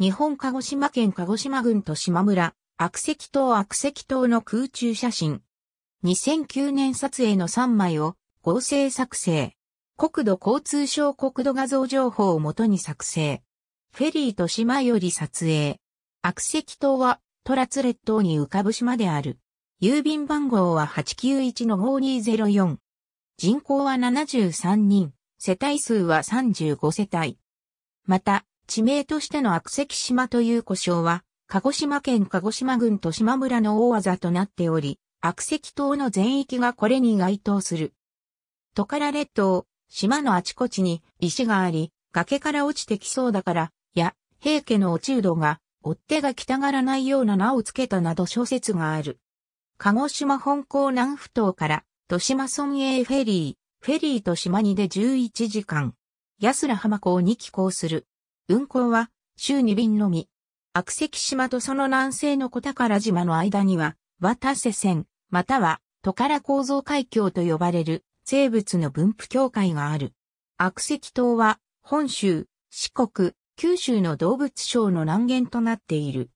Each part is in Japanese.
日本鹿児島県鹿児島郡と島村、悪石島悪石島の空中写真。2009年撮影の3枚を合成作成。国土交通省国土画像情報をもとに作成。フェリーと島より撮影。悪石島はトラツ列島に浮かぶ島である。郵便番号は891-5204。人口は73人。世帯数は35世帯。また、地名としての悪石島という呼称は、鹿児島県鹿児島郡豊島村の大技となっており、悪石島の全域がこれに該当する。トカラ列島、島のあちこちに石があり、崖から落ちてきそうだから、や、平家の落ち度が、追っ手が来たがらないような名をつけたなど諸説がある。鹿児島本港南府島から、豊島村営フェリー、フェリーと島にで11時間、安良浜港に寄港する。運航は週2便のみ。悪石島とその南西の小宝島の間には、渡瀬線、または、トカラ構造海峡と呼ばれる生物の分布境界がある。悪石島は、本州、四国、九州の動物省の南限となっている。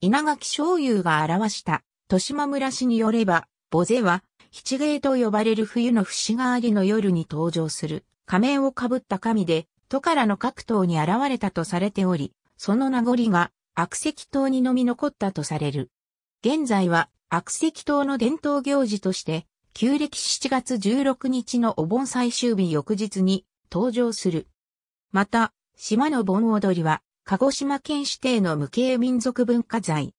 稲垣昭雄が表した、豊島村氏によれば、ボゼは、七芸と呼ばれる冬の節代わりの夜に登場する、仮面をかぶった神で、都からの各島に現れたとされており、その名残が悪石島にのみ残ったとされる。現在は悪石島の伝統行事として、旧暦7月16日のお盆最終日翌日に登場する。また、島の盆踊りは、鹿児島県指定の無形民族文化財。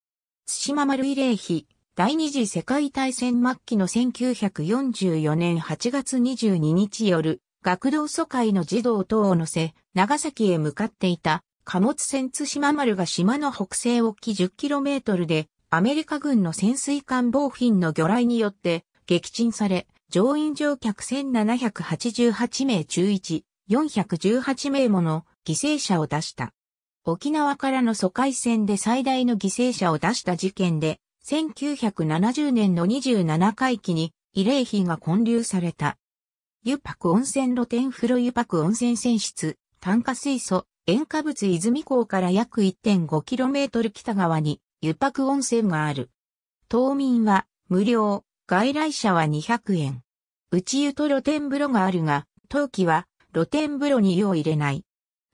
津島丸慰霊碑、第二次世界大戦末期の1944年8月22日夜、学童疎開の児童等を乗せ、長崎へ向かっていた貨物船津島丸が島の北西沖 10km でアメリカ軍の潜水艦防品の魚雷によって撃沈され、乗員乗客1788名中1、418名もの犠牲者を出した。沖縄からの疎開船で最大の犠牲者を出した事件で、1970年の27回忌に慰霊碑が建立された。湯泊温泉露天風呂湯泊温泉泉室、炭化水素、塩化物泉港から約 1.5km 北側に湯泊温泉がある。島民は無料、外来者は200円。内湯と露天風呂があるが、冬季は露天風呂に湯を入れない。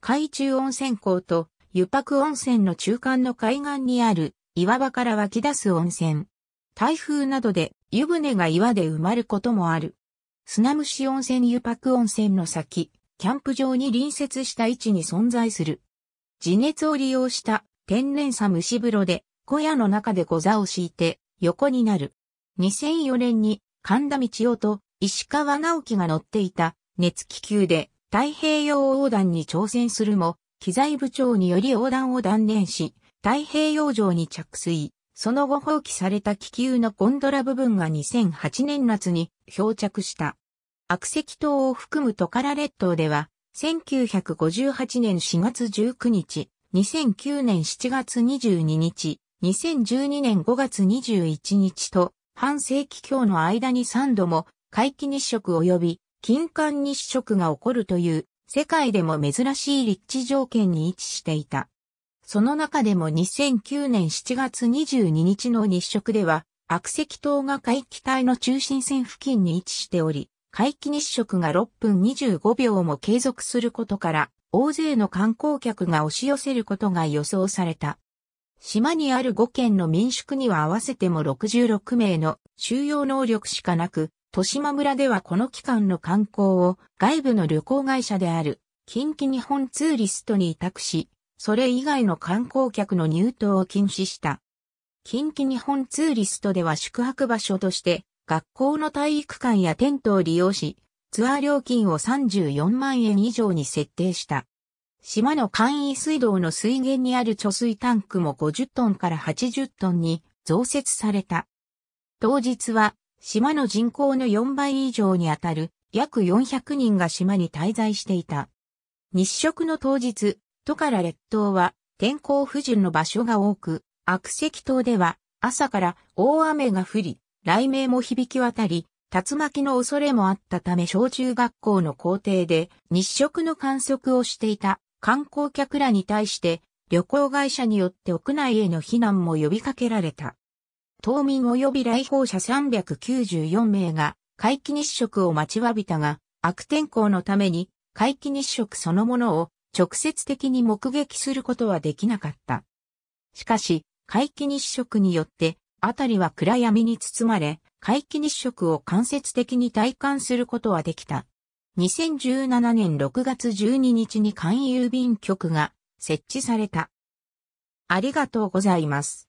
海中温泉港と湯泊温泉の中間の海岸にある岩場から湧き出す温泉。台風などで湯船が岩で埋まることもある。砂虫温泉湯泊温泉の先、キャンプ場に隣接した位置に存在する。地熱を利用した天然砂蒸し風呂で小屋の中でご座を敷いて横になる。2004年に神田道夫と石川直樹が乗っていた熱気球で太平洋横断に挑戦するも、機材部長により横断を断念し、太平洋上に着水。その後放棄された気球のゴンドラ部分が2008年夏に漂着した。悪石島を含むトカラ列島では、1958年4月19日、2009年7月22日、2012年5月21日と、半世紀強の間に3度も、皆既日食及び、金環日食が起こるという、世界でも珍しい立地条件に位置していた。その中でも2009年7月22日の日食では、悪石島が海域帯の中心線付近に位置しており、海域日食が6分25秒も継続することから、大勢の観光客が押し寄せることが予想された。島にある5県の民宿には合わせても66名の収容能力しかなく、豊島村ではこの期間の観光を外部の旅行会社である近畿日本ツーリストに委託し、それ以外の観光客の入島を禁止した。近畿日本ツーリストでは宿泊場所として、学校の体育館やテントを利用し、ツアー料金を34万円以上に設定した。島の簡易水道の水源にある貯水タンクも50トンから80トンに増設された。当日は島の人口の4倍以上にあたる約400人が島に滞在していた。日食の当日、都から列島は天候不順の場所が多く、悪石島では朝から大雨が降り、雷鳴も響き渡り、竜巻の恐れもあったため小中学校の校庭で日食の観測をしていた観光客らに対して旅行会社によって屋内への避難も呼びかけられた。島民及び来訪者394名が回帰日食を待ちわびたが、悪天候のために回帰日食そのものを直接的に目撃することはできなかった。しかし、回帰日食によって、辺りは暗闇に包まれ、回帰日食を間接的に体感することはできた。2017年6月12日に関郵便局が設置された。ありがとうございます。